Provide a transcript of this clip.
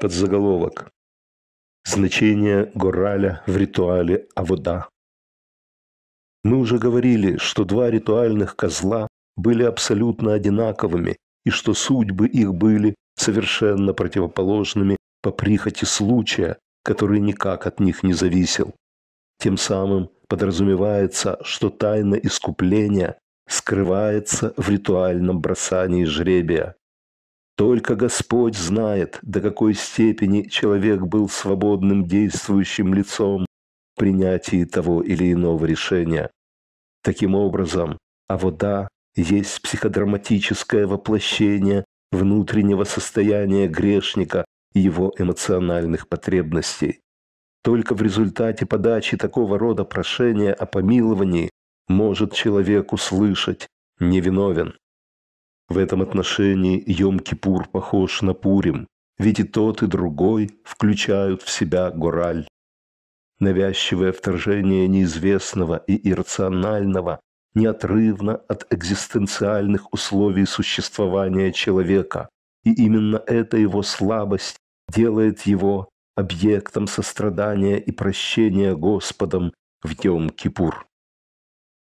Подзаголовок. Значение гораля в ритуале Авода. Мы уже говорили, что два ритуальных козла были абсолютно одинаковыми и что судьбы их были совершенно противоположными по прихоти случая, который никак от них не зависел. Тем самым подразумевается, что тайна искупления скрывается в ритуальном бросании жребия, только Господь знает, до какой степени человек был свободным действующим лицом в принятии того или иного решения. Таким образом, а вода есть психодраматическое воплощение внутреннего состояния грешника и его эмоциональных потребностей. Только в результате подачи такого рода прошения о помиловании может человек услышать «невиновен». В этом отношении Йом-Кипур похож на Пурим, ведь и тот, и другой включают в себя гораль. Навязчивое вторжение неизвестного и иррационального неотрывно от экзистенциальных условий существования человека, и именно эта его слабость делает его объектом сострадания и прощения Господом в Йом-Кипур.